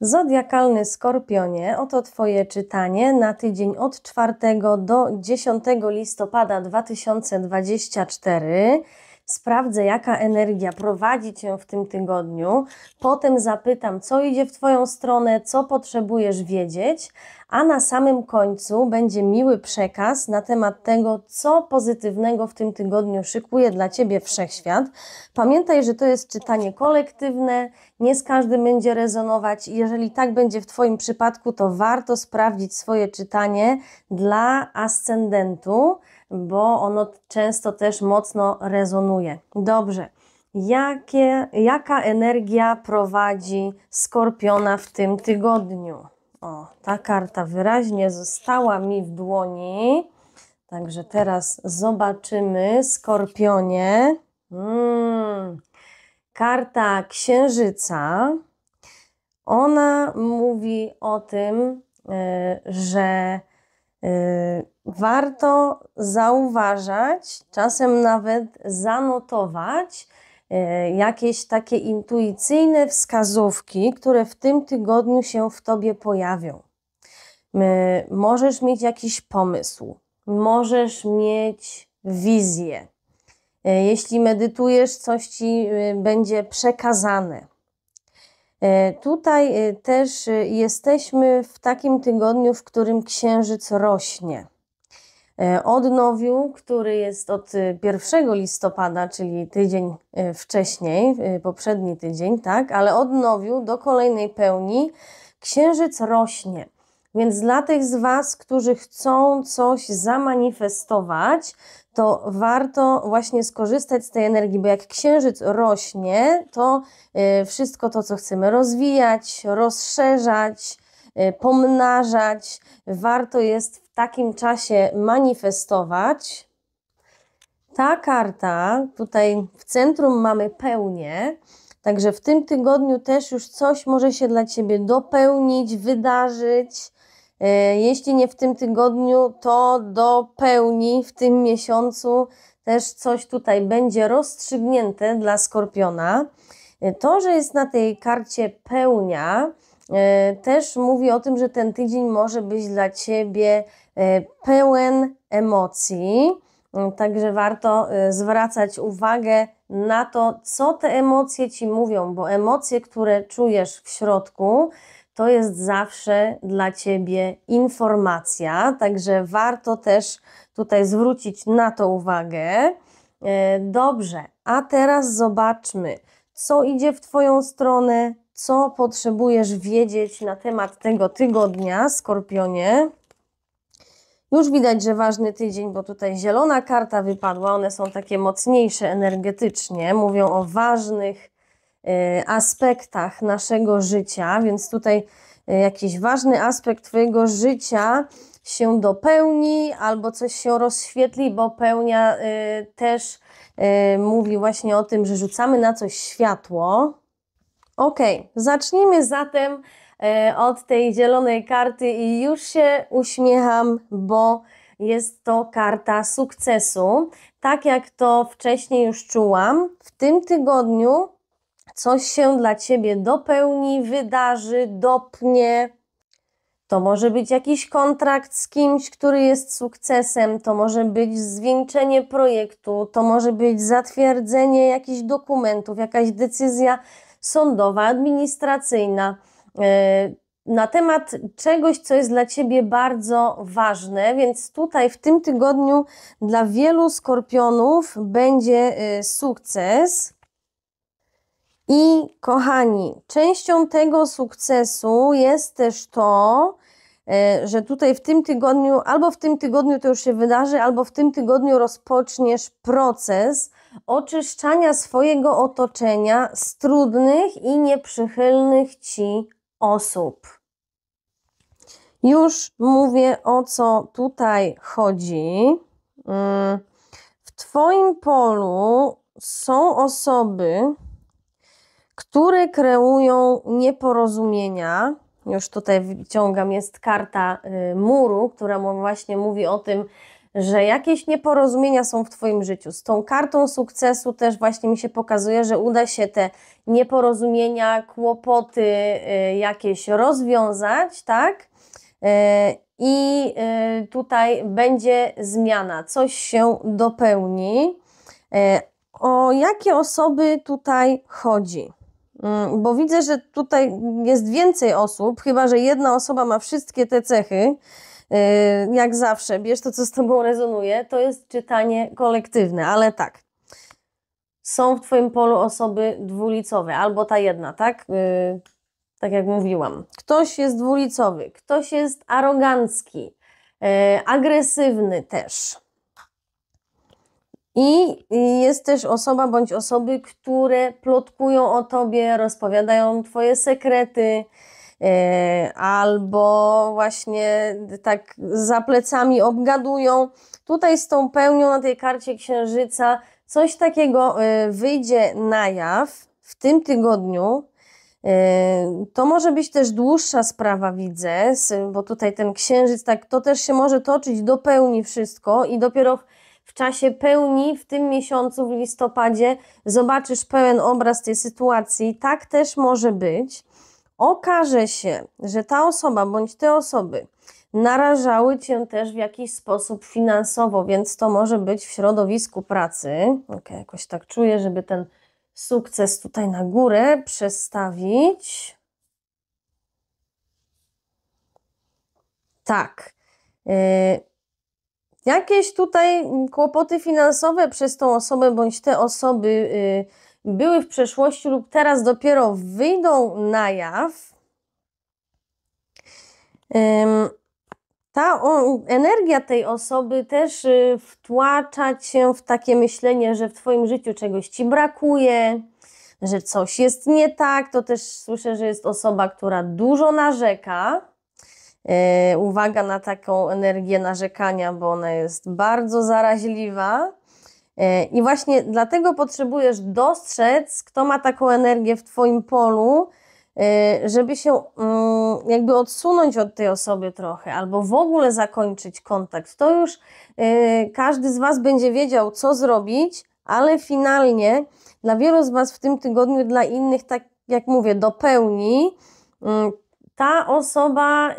Zodiakalny Skorpionie, oto Twoje czytanie na tydzień od 4 do 10 listopada 2024 sprawdzę, jaka energia prowadzi Cię w tym tygodniu, potem zapytam, co idzie w Twoją stronę, co potrzebujesz wiedzieć, a na samym końcu będzie miły przekaz na temat tego, co pozytywnego w tym tygodniu szykuje dla Ciebie wszechświat. Pamiętaj, że to jest czytanie kolektywne, nie z każdym będzie rezonować. Jeżeli tak będzie w Twoim przypadku, to warto sprawdzić swoje czytanie dla ascendentu bo ono często też mocno rezonuje. Dobrze. Jakie, jaka energia prowadzi skorpiona w tym tygodniu? O, ta karta wyraźnie została mi w dłoni. Także teraz zobaczymy skorpionie. Hmm. Karta księżyca. Ona mówi o tym, e, że Y, warto zauważać, czasem nawet zanotować y, jakieś takie intuicyjne wskazówki, które w tym tygodniu się w tobie pojawią. Y, możesz mieć jakiś pomysł, możesz mieć wizję. Jeśli medytujesz, coś ci będzie przekazane E, tutaj e, też e, jesteśmy w takim tygodniu, w którym księżyc rośnie. Od nowiu, który jest od 1 listopada, czyli tydzień wcześniej, poprzedni tydzień, tak, ale od nowiu do kolejnej pełni księżyc rośnie. Więc dla tych z Was, którzy chcą coś zamanifestować, to warto właśnie skorzystać z tej energii, bo jak księżyc rośnie, to y, wszystko to, co chcemy rozwijać, rozszerzać, y, pomnażać, warto jest w takim czasie manifestować. Ta karta, tutaj w centrum mamy pełnię, także w tym tygodniu też już coś może się dla Ciebie dopełnić, wydarzyć. E, jeśli nie w tym tygodniu, to do pełni w tym miesiącu też coś tutaj będzie rozstrzygnięte dla skorpiona. E, to, że jest na tej karcie pełnia, e, też mówi o tym, że ten tydzień może być dla ciebie pełen emocji. Także warto zwracać uwagę na to, co te emocje ci mówią, bo emocje, które czujesz w środku, to jest zawsze dla Ciebie informacja, także warto też tutaj zwrócić na to uwagę. E, dobrze, a teraz zobaczmy, co idzie w Twoją stronę, co potrzebujesz wiedzieć na temat tego tygodnia, Skorpionie. Już widać, że ważny tydzień, bo tutaj zielona karta wypadła, one są takie mocniejsze energetycznie, mówią o ważnych Y, aspektach naszego życia, więc tutaj y, jakiś ważny aspekt Twojego życia się dopełni albo coś się rozświetli, bo pełnia y, też mówi właśnie o tym, że rzucamy na coś światło. Ok, zacznijmy zatem od tej zielonej karty i już się uśmiecham, bo jest to karta sukcesu. Tak jak to wcześniej już czułam, w tym tygodniu coś się dla ciebie dopełni, wydarzy, dopnie. To może być jakiś kontrakt z kimś, który jest sukcesem, to może być zwieńczenie projektu, to może być zatwierdzenie jakichś dokumentów, jakaś decyzja sądowa, administracyjna e, na temat czegoś, co jest dla Ciebie bardzo ważne, więc tutaj w tym tygodniu dla wielu skorpionów będzie e, sukces. I kochani, częścią tego sukcesu jest też to, e, że tutaj w tym tygodniu, albo w tym tygodniu to już się wydarzy, albo w tym tygodniu rozpoczniesz proces oczyszczania swojego otoczenia z trudnych i nieprzychylnych ci osób. Już mówię o co tutaj chodzi. Mm, w Twoim polu są osoby, które kreują nieporozumienia. Już tutaj wyciągam, jest karta y, muru, która właśnie mówi o tym, że jakieś nieporozumienia są w Twoim życiu. Z tą kartą sukcesu też właśnie mi się pokazuje, że uda się te nieporozumienia, kłopoty y, jakieś rozwiązać, tak? Y, I tutaj będzie zmiana, coś się dopełni. O jakie osoby tutaj chodzi? Mm, bo widzę, że tutaj jest więcej osób, chyba że jedna osoba ma wszystkie te cechy, y, jak zawsze, bierz to, co z tobą rezonuje, to jest czytanie kolektywne, ale tak. Są w twoim polu osoby dwulicowe, albo ta jedna, tak? Y, tak jak mówiłam. Ktoś jest dwulicowy, ktoś jest arogancki, y, agresywny też. I jest też osoba bądź osoby, które plotkują o tobie, rozpowiadają twoje sekrety, e, albo właśnie tak za plecami obgadują. Tutaj z tą pełnią na tej karcie księżyca coś takiego e, wyjdzie na jaw w tym tygodniu. E, to może być też dłuższa sprawa, widzę, bo tutaj ten księżyc, tak, to też się może toczyć do pełni wszystko i dopiero czasie pełni w tym miesiącu, w listopadzie, zobaczysz pełen obraz tej sytuacji. Tak też może być. Okaże się, że ta osoba bądź te osoby narażały cię też w jakiś sposób finansowo, więc to może być w środowisku pracy. Ok, jakoś tak czuję, żeby ten sukces tutaj na górę przestawić. Tak. Y, Jakieś tutaj kłopoty finansowe przez tą osobę bądź te osoby y, były w przeszłości lub teraz dopiero wyjdą na jaw. Ta energia tej osoby też y, wtłacza cię w takie myślenie, że w Twoim życiu czegoś ci brakuje, że coś jest nie tak. To też słyszę, że jest osoba, która dużo narzeka E, uwaga na taką energię narzekania, bo ona jest bardzo zaraźliwa. E, I właśnie dlatego potrzebujesz dostrzec, kto ma taką energię w Twoim polu, e, żeby się mm, jakby odsunąć od tej osoby trochę, albo w ogóle zakończyć kontakt. To już każdy z Was będzie wiedział, co zrobić, ale finalnie dla wielu z Was w tym tygodniu, dla innych, tak jak mówię, dopełni. Mm, ta osoba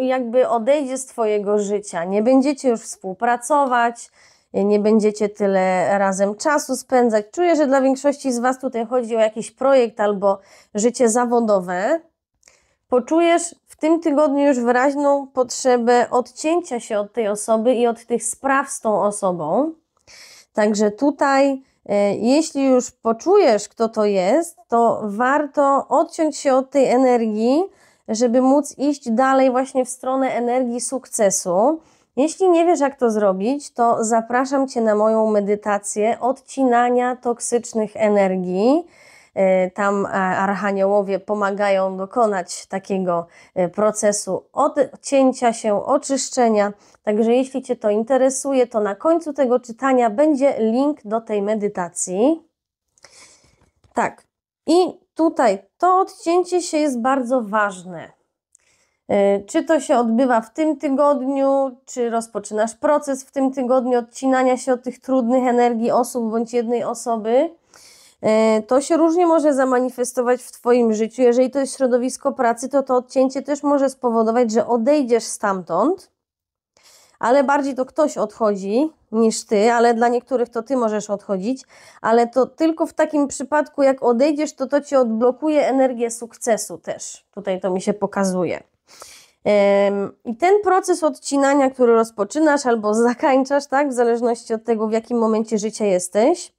jakby odejdzie z Twojego życia, nie będziecie już współpracować, nie będziecie tyle razem czasu spędzać. Czuję, że dla większości z Was tutaj chodzi o jakiś projekt albo życie zawodowe. Poczujesz w tym tygodniu już wyraźną potrzebę odcięcia się od tej osoby i od tych spraw z tą osobą. Także tutaj, e, jeśli już poczujesz, kto to jest, to warto odciąć się od tej energii, żeby móc iść dalej właśnie w stronę energii sukcesu. Jeśli nie wiesz, jak to zrobić, to zapraszam Cię na moją medytację odcinania toksycznych energii. E, tam e, archaniołowie pomagają dokonać takiego e, procesu odcięcia się, oczyszczenia. Także jeśli Cię to interesuje, to na końcu tego czytania będzie link do tej medytacji. Tak. I tutaj to odcięcie się jest bardzo ważne. Y, czy to się odbywa w tym tygodniu, czy rozpoczynasz proces w tym tygodniu odcinania się od tych trudnych energii osób bądź jednej osoby, y, to się różnie może zamanifestować w Twoim życiu. Jeżeli to jest środowisko pracy, to to odcięcie też może spowodować, że odejdziesz stamtąd ale bardziej to ktoś odchodzi niż ty, ale dla niektórych to ty możesz odchodzić, ale to tylko w takim przypadku, jak odejdziesz, to to ci odblokuje energię sukcesu też. Tutaj to mi się pokazuje. I ten proces odcinania, który rozpoczynasz albo zakończasz, tak, w zależności od tego, w jakim momencie życia jesteś,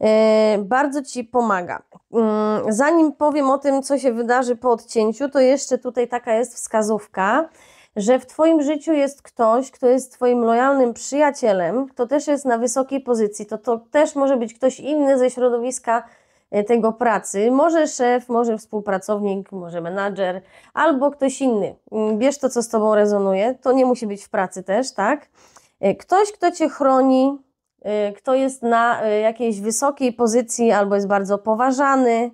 e, bardzo ci pomaga. Mm, zanim powiem o tym, co się wydarzy po odcięciu, to jeszcze tutaj taka jest wskazówka że w Twoim życiu jest ktoś, kto jest Twoim lojalnym przyjacielem, kto też jest na wysokiej pozycji, to to też może być ktoś inny ze środowiska e, tego pracy, może szef, może współpracownik, może menadżer, albo ktoś inny. Bierz mm, to, co z Tobą rezonuje, to nie musi być w pracy też, tak? E, ktoś, kto Cię chroni, e, kto jest na jakiejś wysokiej pozycji albo jest bardzo poważany,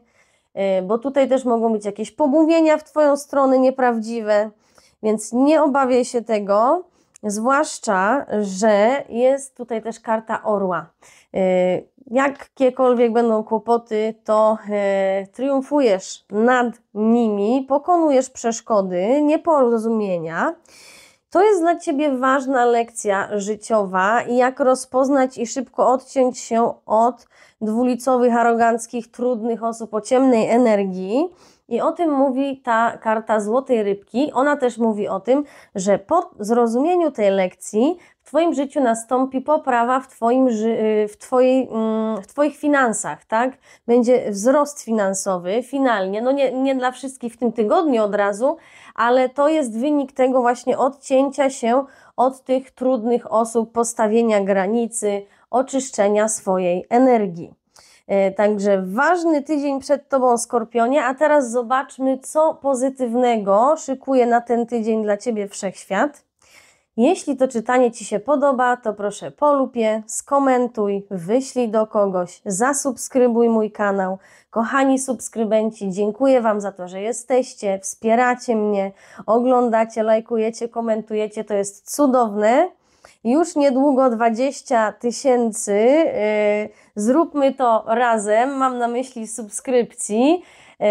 bo tutaj też mogą być jakieś pomówienia w Twoją stronę nieprawdziwe. Więc nie obawiaj się tego, zwłaszcza, że jest tutaj też karta orła. Y, jakiekolwiek będą kłopoty, to y, triumfujesz nad nimi, pokonujesz przeszkody, nieporozumienia. To jest dla Ciebie ważna lekcja życiowa i jak rozpoznać i szybko odciąć się od dwulicowych, aroganckich, trudnych osób o ciemnej energii i o tym mówi ta karta Złotej Rybki. Ona też mówi o tym, że po zrozumieniu tej lekcji w Twoim życiu nastąpi poprawa w, twoim, y, w, twojej, mm, w Twoich finansach, tak? Będzie wzrost finansowy finalnie, no nie, nie dla wszystkich w tym tygodniu od razu, ale to jest wynik tego właśnie odcięcia się od tych trudnych osób, postawienia granicy, oczyszczenia swojej energii. E, także ważny tydzień przed Tobą, Skorpionie, a teraz zobaczmy, co pozytywnego szykuje na ten tydzień dla Ciebie Wszechświat. Jeśli to czytanie Ci się podoba, to proszę polub je, skomentuj, wyślij do kogoś, zasubskrybuj mój kanał. Kochani subskrybenci, dziękuję Wam za to, że jesteście, wspieracie mnie, oglądacie, lajkujecie, komentujecie. To jest cudowne już niedługo 20 tysięcy. Y, zróbmy to razem. Mam na myśli subskrypcji. Y,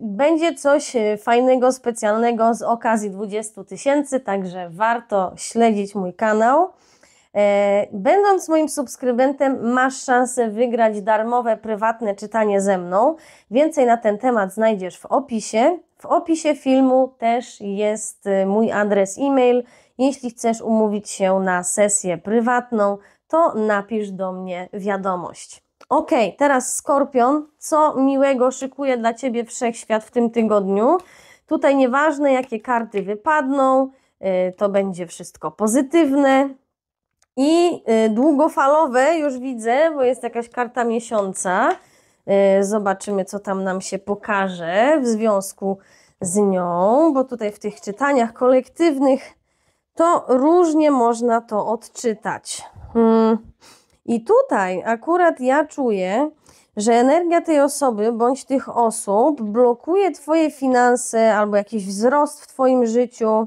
będzie coś y, fajnego, specjalnego z okazji 20 tysięcy, także warto śledzić mój kanał. Będąc moim subskrybentem, masz szansę wygrać darmowe, prywatne czytanie ze mną. Więcej na ten temat znajdziesz w opisie. W opisie filmu też jest mój adres e-mail jeśli chcesz umówić się na sesję prywatną, to napisz do mnie wiadomość. Ok, teraz Skorpion, co miłego szykuje dla Ciebie wszechświat w tym tygodniu? Tutaj nieważne, jakie karty wypadną, y, to będzie wszystko pozytywne. I y, długofalowe już widzę, bo jest jakaś karta miesiąca. Y, zobaczymy, co tam nam się pokaże w związku z nią, bo tutaj w tych czytaniach kolektywnych to różnie można to odczytać. Hmm. I tutaj akurat ja czuję, że energia tej osoby bądź tych osób blokuje Twoje finanse albo jakiś wzrost w Twoim życiu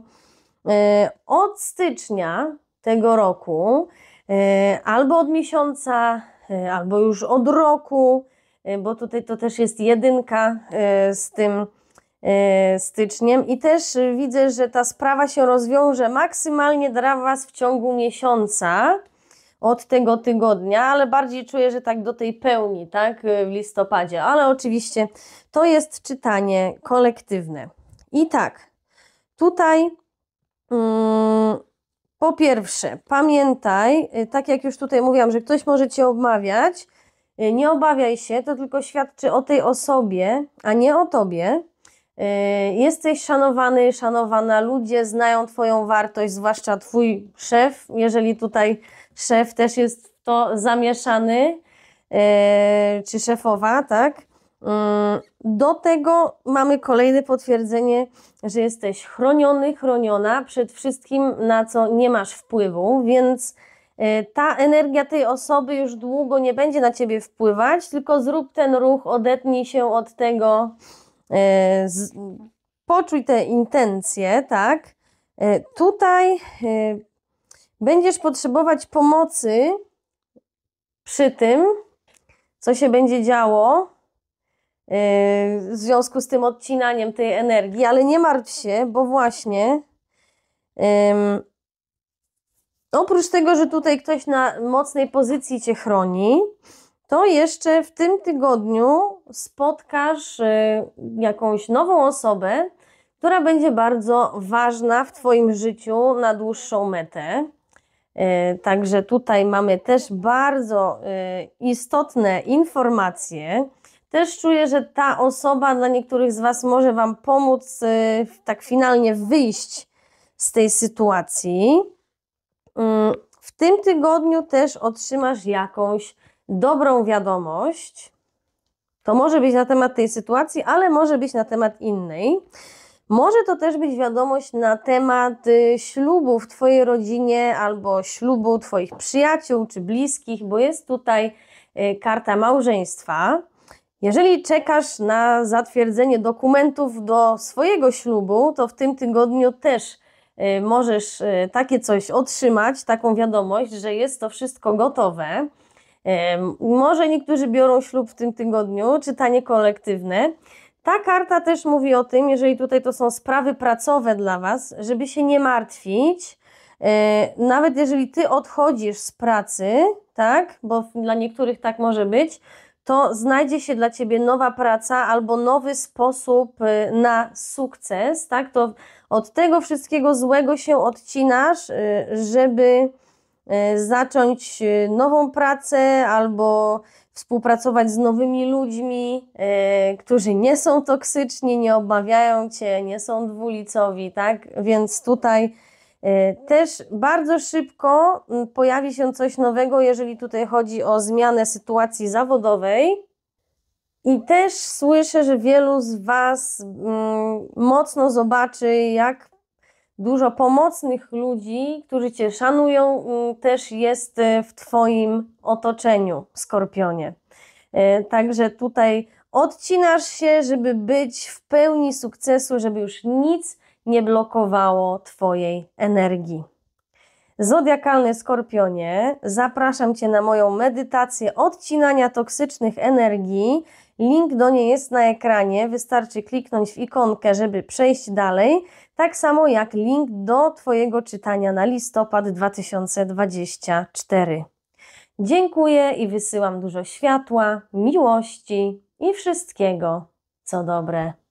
e, od stycznia tego roku, e, albo od miesiąca, e, albo już od roku, bo tutaj to też jest jedynka z tym E, styczniem i też widzę, że ta sprawa się rozwiąże maksymalnie dla Was w ciągu miesiąca od tego tygodnia, ale bardziej czuję, że tak do tej pełni, tak, w listopadzie. Ale oczywiście to jest czytanie kolektywne. I tak, tutaj mm, po pierwsze, pamiętaj, e, tak jak już tutaj mówiłam, że ktoś może Cię obmawiać, e, nie obawiaj się, to tylko świadczy o tej osobie, a nie o Tobie. Y, jesteś szanowany, szanowana, ludzie znają Twoją wartość, zwłaszcza Twój szef, jeżeli tutaj szef też jest w to zamieszany, y, czy szefowa, tak? Y, do tego mamy kolejne potwierdzenie, że jesteś chroniony, chroniona przed wszystkim, na co nie masz wpływu, więc ta energia tej osoby już długo nie będzie na ciebie wpływać, tylko zrób ten ruch, odetnij się od tego, E, z, poczuj te intencje, tak? E, tutaj e, będziesz potrzebować pomocy przy tym, co się będzie działo w związku z tym odcinaniem tej energii, ale nie martw się, bo właśnie oprócz tego, że tutaj ktoś na mocnej pozycji cię chroni, to jeszcze w tym tygodniu spotkasz y, jakąś nową osobę, która będzie bardzo ważna w Twoim życiu na dłuższą metę. Y, także tutaj mamy też bardzo y, istotne informacje. Też czuję, że ta osoba dla niektórych z Was może Wam pomóc tak finalnie wyjść z tej sytuacji. Mm, w tym tygodniu też otrzymasz jakąś dobrą wiadomość. To może być na temat tej sytuacji, ale może być na temat innej. Może to też być wiadomość na temat y, ślubu w Twojej rodzinie albo ślubu Twoich przyjaciół czy bliskich, bo jest tutaj y, karta małżeństwa. Jeżeli czekasz na zatwierdzenie dokumentów do swojego ślubu, to w tym tygodniu też y, możesz takie coś otrzymać, taką wiadomość, że jest to wszystko gotowe. Może niektórzy biorą ślub w tym tygodniu, czytanie kolektywne. Ta karta też mówi o tym, jeżeli tutaj to są sprawy pracowe dla Was, żeby się nie martwić. E, nawet jeżeli Ty odchodzisz z pracy, tak, bo dla niektórych tak może być, to znajdzie się dla Ciebie nowa praca albo nowy sposób e, na sukces, tak, to od tego wszystkiego złego się odcinasz, e, żeby E, zacząć e, nową pracę albo współpracować z nowymi ludźmi, e, którzy nie są toksyczni, nie obmawiają cię, nie są dwulicowi, tak? Więc tutaj też bardzo szybko pojawi się coś nowego, jeżeli tutaj chodzi o zmianę sytuacji zawodowej. I też słyszę, że wielu z Was mocno zobaczy, jak dużo pomocnych ludzi, którzy Cię szanują, y, też jest y, w Twoim otoczeniu, Skorpionie. Y, także tutaj odcinasz się, żeby być w pełni sukcesu, żeby już nic nie blokowało Twojej energii. Zodiakalny Skorpionie, zapraszam Cię na moją medytację odcinania toksycznych energii Link do niej jest na ekranie, wystarczy kliknąć w ikonkę, żeby przejść dalej, tak samo jak link do Twojego czytania na listopad 2024. Dziękuję i wysyłam dużo światła, miłości i wszystkiego, co dobre.